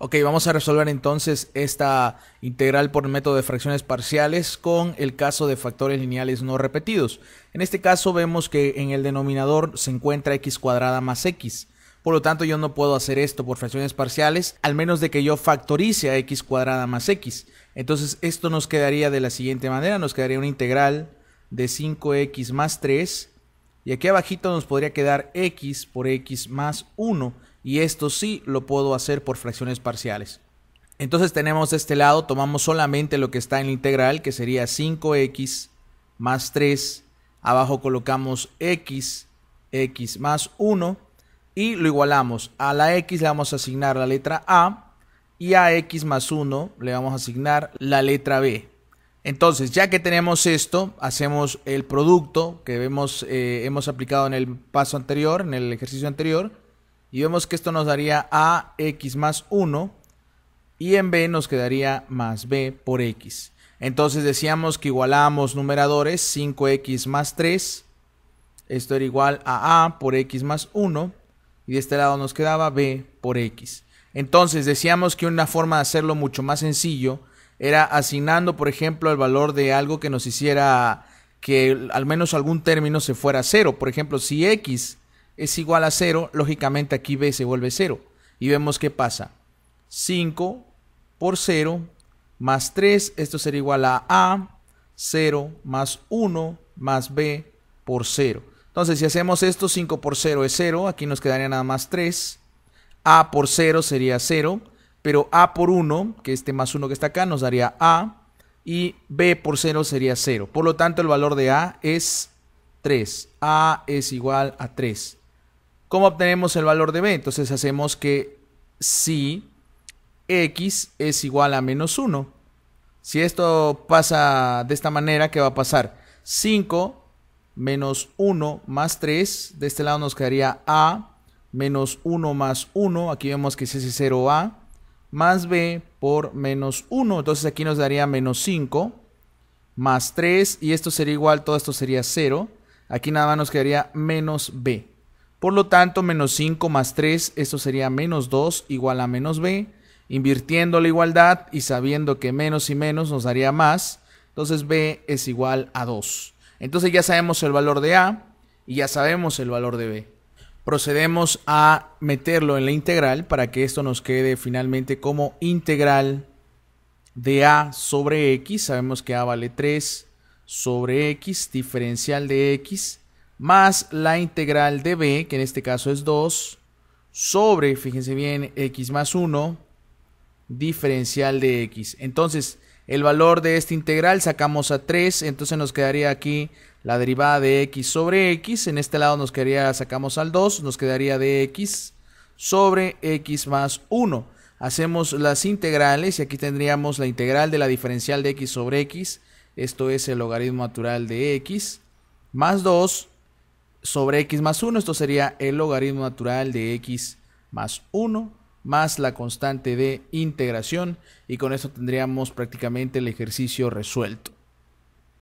Ok, vamos a resolver entonces esta integral por método de fracciones parciales con el caso de factores lineales no repetidos. En este caso vemos que en el denominador se encuentra x cuadrada más x. Por lo tanto, yo no puedo hacer esto por fracciones parciales, al menos de que yo factorice a x cuadrada más x. Entonces, esto nos quedaría de la siguiente manera, nos quedaría una integral de 5x más 3, y aquí abajito nos podría quedar x por x más 1, y esto sí lo puedo hacer por fracciones parciales. Entonces tenemos de este lado, tomamos solamente lo que está en la integral, que sería 5x más 3, abajo colocamos x, x más 1 y lo igualamos. A la x le vamos a asignar la letra a y a x más 1 le vamos a asignar la letra b. Entonces, ya que tenemos esto, hacemos el producto que vemos, eh, hemos aplicado en el paso anterior, en el ejercicio anterior y vemos que esto nos daría AX más 1 y en B nos quedaría más B por X. Entonces decíamos que igualamos numeradores 5X más 3. Esto era igual a A por X más 1. Y de este lado nos quedaba B por X. Entonces decíamos que una forma de hacerlo mucho más sencillo era asignando, por ejemplo, el valor de algo que nos hiciera que al menos algún término se fuera a cero. Por ejemplo, si X es igual a 0, lógicamente aquí b se vuelve 0. Y vemos qué pasa. 5 por 0 más 3, esto sería igual a a, 0 más 1 más b por 0. Entonces si hacemos esto, 5 por 0 es 0, aquí nos quedaría nada más 3. a por 0 sería 0, pero a por 1, que este más 1 que está acá, nos daría a, y b por 0 sería 0. Por lo tanto el valor de a es 3. a es igual a 3. ¿Cómo obtenemos el valor de b? Entonces hacemos que si x es igual a menos 1. Si esto pasa de esta manera, ¿qué va a pasar? 5 menos 1 más 3. De este lado nos quedaría a menos 1 más 1. Aquí vemos que es ese 0a más b por menos 1. Entonces aquí nos daría menos 5 más 3. Y esto sería igual, todo esto sería 0. Aquí nada más nos quedaría menos b. Por lo tanto, menos 5 más 3, esto sería menos 2 igual a menos b. Invirtiendo la igualdad y sabiendo que menos y menos nos daría más, entonces b es igual a 2. Entonces ya sabemos el valor de a y ya sabemos el valor de b. Procedemos a meterlo en la integral para que esto nos quede finalmente como integral de a sobre x. Sabemos que a vale 3 sobre x, diferencial de x más la integral de b, que en este caso es 2, sobre, fíjense bien, x más 1, diferencial de x. Entonces, el valor de esta integral sacamos a 3, entonces nos quedaría aquí la derivada de x sobre x, en este lado nos quedaría, sacamos al 2, nos quedaría de x sobre x más 1. Hacemos las integrales y aquí tendríamos la integral de la diferencial de x sobre x, esto es el logaritmo natural de x, más 2 sobre x más 1. Esto sería el logaritmo natural de x más 1 más la constante de integración y con esto tendríamos prácticamente el ejercicio resuelto.